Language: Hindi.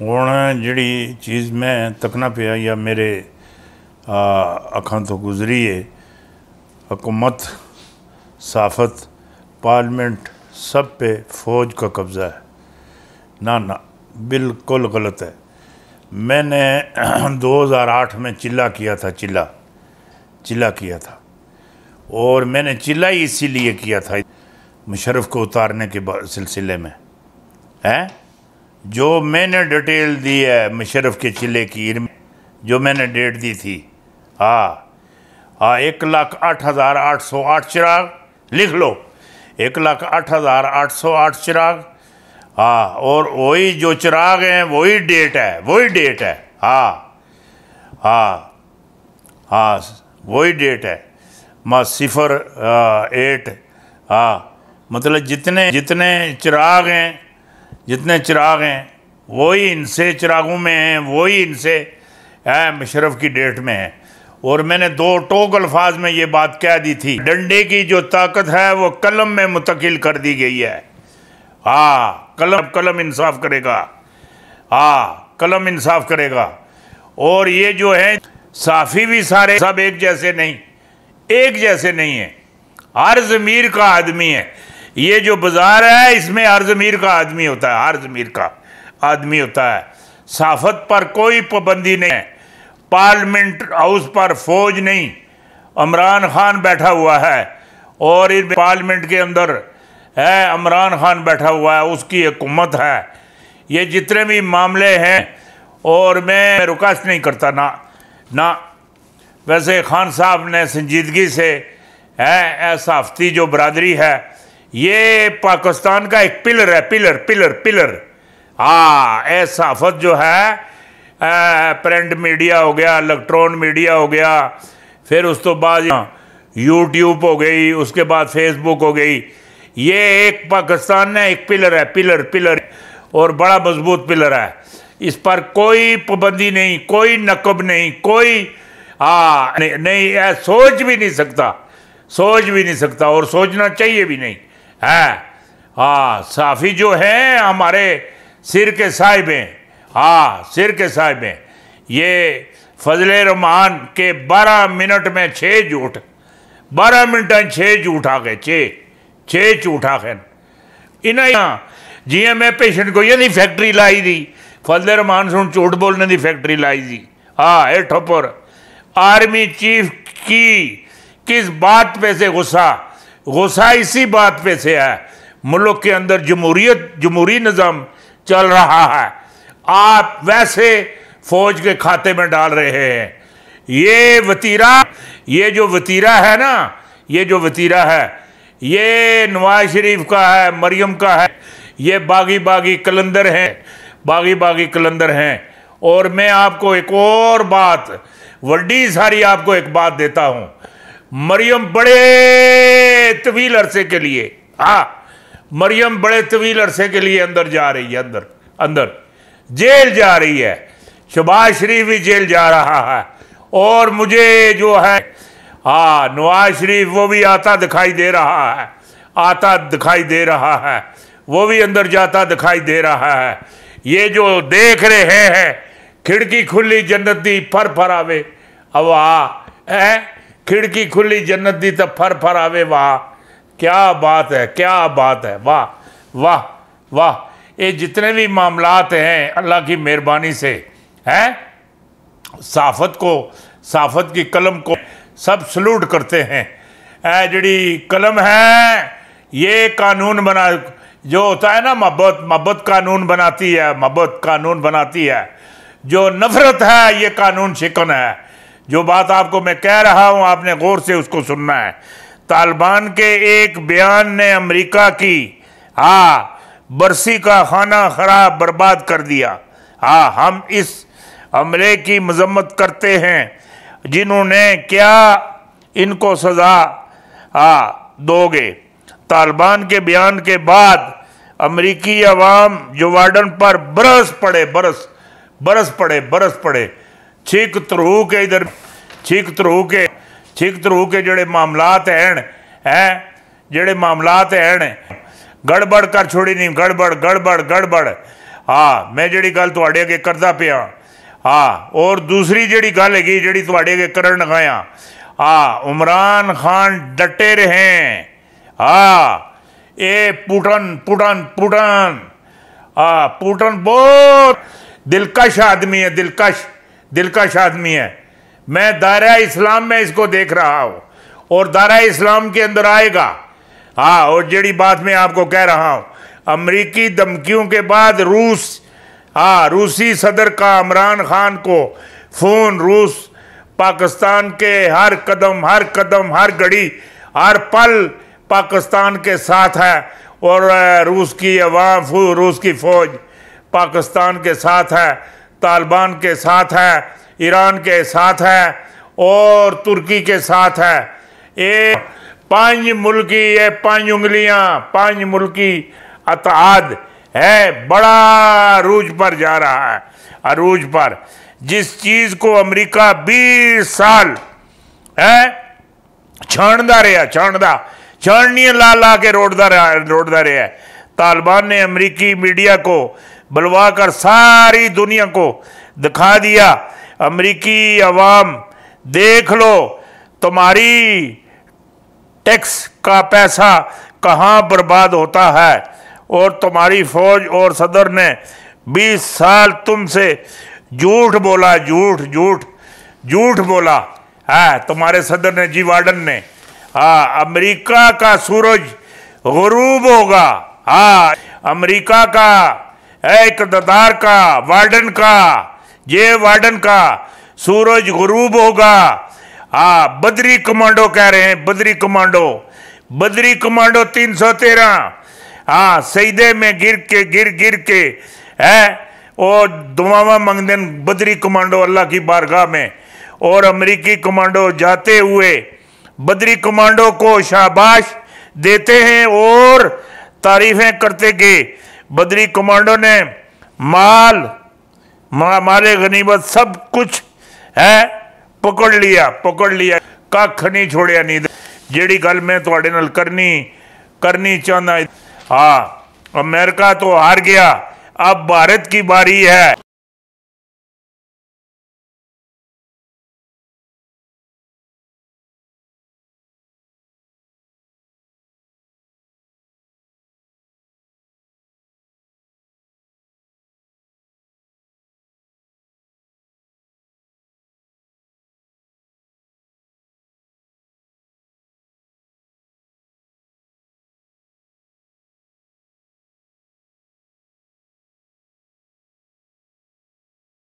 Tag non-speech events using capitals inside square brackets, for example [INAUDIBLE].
हूँ जी चीज़ मैं तकना पे या मेरे अखा तो गुजरी है ਹਕੂਮਤ साफत पार्लियामेंट सब पे फ़ौज का कब्ज़ा है ना ना बिल्कुल गलत है मैंने 2008 [CLEARS THROAT] में चिल्ला किया था चिल्ला चिल्ला किया था और मैंने चिल्ला ही इसीलिए किया था मुशरफ को उतारने के सिलसिले में हैं जो मैंने डिटेल दी है मशरफ के चिल्ले की जो मैंने डेट दी थी हाँ हाँ एक लाख आठ हज़ार आठ सौ आठ चिराग लिख लो एक लाख आठ हज़ार आठ सौ आठ चिराग हाँ और वही जो चिराग हैं वही डेट है वही डेट है हाँ हाँ हाँ वही डेट है माँ सिफर हाँ, एट हाँ मतलब जितने जितने चिराग हैं जितने चिराग हैं वही इनसे चिरागों में हैं वही इनसे है मशरफ की डेट में है और मैंने दो टोक अल्फाज में ये बात कह दी थी डंडे की जो ताकत है वो कलम में मुंतकिल कर दी गई है हाँ कलम कलम इंसाफ करेगा हाँ कलम इंसाफ करेगा और ये जो है साफ़ी भी सारे सब एक जैसे नहीं एक जैसे नहीं है हर ज़मीर का आदमी है ये जो बाज़ार है इसमें हर ज़मीर का आदमी होता है हर ज़मीर का आदमी होता है साफत पर कोई पाबंदी नहीं है पार्लियामेंट हाउस पर फौज नहीं इमरान खान बैठा हुआ है और इन पार्लियामेंट के अंदर है इमरान खान बैठा हुआ है उसकी हुकूमत है ये जितने भी मामले हैं और मैं रिक्वेस्ट नहीं करता ना ना वैसे खान साहब ने संजीदगी से है ऐसा हफ्ती जो बरदरी है ये पाकिस्तान का एक पिलर है पिलर पिलर पिलर हाँ एसाफत जो है प्रिंट मीडिया हो गया इलेक्ट्रॉन मीडिया हो गया फिर उस तो बाद यूट्यूब हो गई उसके बाद फेसबुक हो गई ये एक पाकिस्तान में एक पिलर है पिलर पिलर और बड़ा मजबूत पिलर है इस पर कोई पाबंदी नहीं कोई नकब नहीं कोई हाँ नहीं, नहीं सोच भी नहीं सकता सोच भी नहीं सकता और सोचना चाहिए भी नहीं है हाँ साफ़ी जो है हमारे सिर के साहिब हैं हाँ सिर के साहिब हैं ये फजल रहमान के बारह मिनट में छः झूठ बारह मिनट में छः झूठ आ गए छः छः झूठ आ गए इन्हें जी मैं पेशेंट को नहीं फैक्ट्री लाई दी फजल रहमान सुन झूठ बोलने की फैक्ट्री लाई दी हाँ हेठोपुर आर्मी चीफ की किस बात पे से गुस्सा गुस्सा इसी बात पे से है मुल्क के अंदर जमहूरीत जमहूरी निज़ाम चल रहा है आप वैसे फौज के खाते में डाल रहे हैं ये वतीरा ये जो वतीरा है ना ये जो वतीरा है ये नवाज शरीफ का है मरियम का है ये बागी बागी कलंदर हैं बागी बागी कलंदर हैं और मैं आपको एक और बात वड्डी सारी आपको एक बात देता हूँ मरियम बड़े तवील अरसे के लिए हा मरियम बड़े तवील अरसे के लिए अंदर जा रही है अंदर अंदर जेल जा रही है शबाज शरीफ भी जेल जा रहा है और मुझे जो है हाँ नवाज शरीफ वो भी आता दिखाई दे रहा है आता दिखाई दे रहा है वो भी अंदर जाता दिखाई दे रहा है ये जो देख रहे हैं खिड़की खुली जन्नत दी फर फरावे अब आ खिड़की खुली जन्नत दी तो फर फर आवे वाह क्या बात है क्या बात है वाह वाह वाह ये जितने भी मामलात हैं अल्लाह की मेहरबानी से हैं साफत को साफत की कलम को सब सल्यूट करते हैं ऐ जड़ी कलम है ये कानून बना जो होता है ना मोहब्बत मोहब्बत कानून बनाती है मोहब्बत कानून बनाती है जो नफरत है ये कानून शिकन है जो बात आपको मैं कह रहा हूं आपने गौर से उसको सुनना है तालिबान के एक बयान ने अमेरिका की हा बरसी का खाना खराब बर्बाद कर दिया हा हम इस हमले की मजम्मत करते हैं जिन्होंने क्या इनको सज़ा आ हाँ, दोगे तालिबान के बयान के बाद अमरीकी अवाम जो वार्डन पर बरस पड़े बरस बरस पड़े बरस पड़े छिक धरू के इधर छिक धरू के छिक धरू के जोड़े मामलात हैं हैं जोड़े मामलात हैं गड़बड़ कर छोड़ी नहीं गड़बड़ गड़बड़ गड़बड़ हाँ मैं जी गल अगे करता पिया हाँ और दूसरी जी गल हैगी जी थोड़े अगे कर लगाया हाँ उमरान खान डटे रहे हाँ ये पुटन पुटन पुटन हाँ पुटन बहुत दिलकश आदमी है दिलकश दिलकश आदमी है मैं दायरा इस्लाम में इसको देख रहा हूँ और दायरा इस्लाम के अंदर आएगा हाँ और जड़ी बात मैं आपको कह रहा हूँ अमरीकी धमकियों के बाद रूस हाँ रूसी सदर का इमरान खान को फ़ोन रूस पाकिस्तान के हर कदम हर कदम हर घड़ी हर पल पाकिस्तान के साथ है और रूस की अवाम रूस की फ़ौज पाकिस्तान के साथ है तालिबान के साथ है ईरान के साथ है और तुर्की के साथ है ये पांच मुल्की ये पांच उंगलियां पांच मुल्की अतहाद है बड़ा रूज पर जा रहा है अरूज पर जिस चीज़ को अमेरिका 20 साल है छाणदा रहा छाणदा छाणनी ला ला के रोडदा रहा रोडदा रहा है तालिबान ने अमेरिकी मीडिया को बुलवा कर सारी दुनिया को दिखा दिया अमरीकी अवाम देख लो तुम्हारी टैक्स का पैसा कहाँ बर्बाद होता है और तुम्हारी फौज और सदर ने 20 साल तुमसे झूठ बोला झूठ झूठ झूठ बोला है हाँ, तुम्हारे सदर ने जी वार्डन ने हाँ अमरीका का सूरज गरूब होगा हाँ अमरीका का है एक ददार का वार्डन का ये वार्डन का सूरज गुरूब होगा हाँ बद्री कमांडो कह रहे हैं बद्री कमांडो बद्री कमांडो तीन सौ तेरह हाँ सईदे में गिर के गिर गिर के है और दुआवा मंगदेन बद्री कमांडो अल्लाह की बारगाह में और अमरीकी कमांडो जाते हुए बद्री कमांडो को शाबाश देते हैं और तारीफें करते गए बदरी कमांडो ने माल मारे गनीमत सब कुछ है पकड़ लिया पकड़ लिया नहीं छोड़िया नहीं जी गल मैं थोड़े तो न करनी करनी चाहना हाँ अमेरिका तो हार गया अब भारत की बारी है